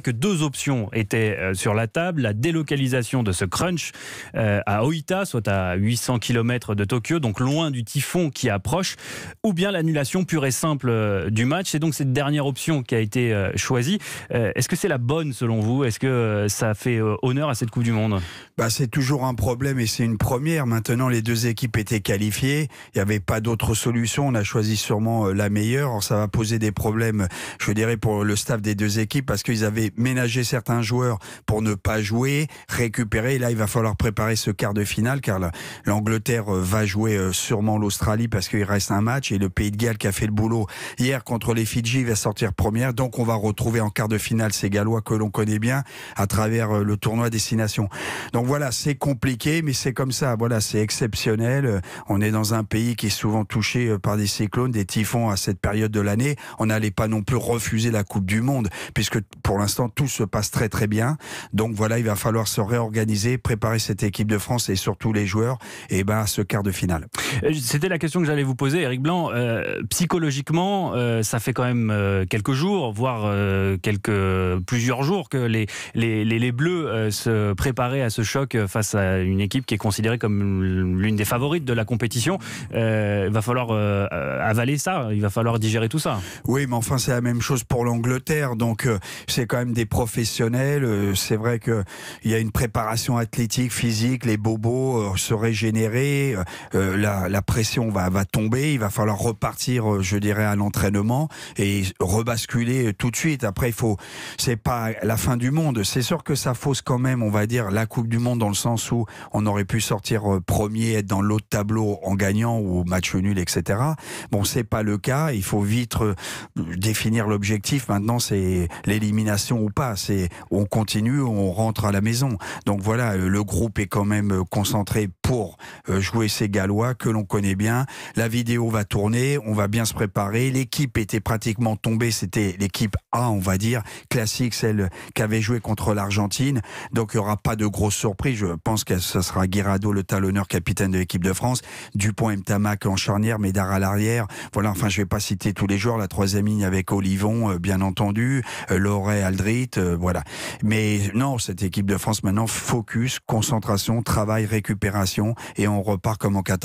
que deux options étaient euh, sur la table la délocalisation de ce crunch euh, à Oita, soit à 800 km de Tokyo, donc loin du typhon qui approche, ou bien l'annulation pure et simple euh, du match. C'est donc cette dernière option qui a été choisie. Est-ce que c'est la bonne selon vous Est-ce que ça fait honneur à cette Coupe du Monde bah, C'est toujours un problème et c'est une première. Maintenant, les deux équipes étaient qualifiées. Il n'y avait pas d'autre solution. On a choisi sûrement la meilleure. ça va poser des problèmes, je dirais, pour le staff des deux équipes parce qu'ils avaient ménager certains joueurs pour ne pas jouer, récupérer. Et là, il va falloir préparer ce quart de finale car l'Angleterre euh, va jouer euh, sûrement l'Australie parce qu'il reste un match et le pays de Galles qui a fait le boulot hier contre les Fidji va sortir première. Donc, on va retrouver en quart de finale ces Gallois que l'on connaît bien à travers euh, le tournoi Destination. Donc voilà, c'est compliqué, mais c'est comme ça. Voilà, c'est exceptionnel. On est dans un pays qui est souvent touché par des cyclones, des typhons à cette période de l'année. On n'allait pas non plus refuser la Coupe du Monde puisque pour l'instant, tout se passe très très bien. Donc voilà, il va falloir se réorganiser, préparer cette équipe de France et surtout les joueurs et eh ben, à ce quart de finale. Euh, c'était la question que j'allais vous poser, Eric Blanc. Euh, psychologiquement, euh, ça fait quand même quelques jours, voire quelques, plusieurs jours que les, les, Bleus se préparaient à ce choc face à une équipe qui est considérée comme l'une des favorites de la compétition. il va falloir avaler ça, il va falloir digérer tout ça. Oui, mais enfin, c'est la même chose pour l'Angleterre. Donc c'est quand même des professionnels. Euh, c'est vrai qu'il y a une préparation athlétique, physique, les bobos euh, se régénérer, euh, la, pression va, va tomber, il va falloir repartir, je dirais, à l'entraînement et rebasculer tout de suite. Après, il faut, c'est pas la fin du monde. C'est sûr que ça fausse quand même, on va dire, la Coupe du Monde dans le sens où on aurait pu sortir premier, être dans l'autre tableau en gagnant ou match nul, etc. Bon, c'est pas le cas. Il faut vite définir l'objectif. Maintenant, c'est l'élimination ou pas. C'est on continue, on rentre à la maison. Donc voilà, le groupe est quand même concentré pour euh, jouer ces Gallois que l'on connaît bien. La vidéo va tourner, on va bien se préparer. L'équipe était pratiquement tombée, c'était l'équipe A, on va dire, classique, celle qu'avait joué contre l'Argentine. Donc il n'y aura pas de grosse surprise. Je pense que ce sera Guirado, le talonneur capitaine de l'équipe de France, Dupont Mtamak en charnière, Médard à l'arrière. Voilà, enfin je ne vais pas citer tous les joueurs. La troisième ligne avec Olivon, euh, bien entendu, euh, Loret, Aldrit, voilà. Mais non, cette équipe de France maintenant, focus, concentration, travail, récupération et on repart comme en 14.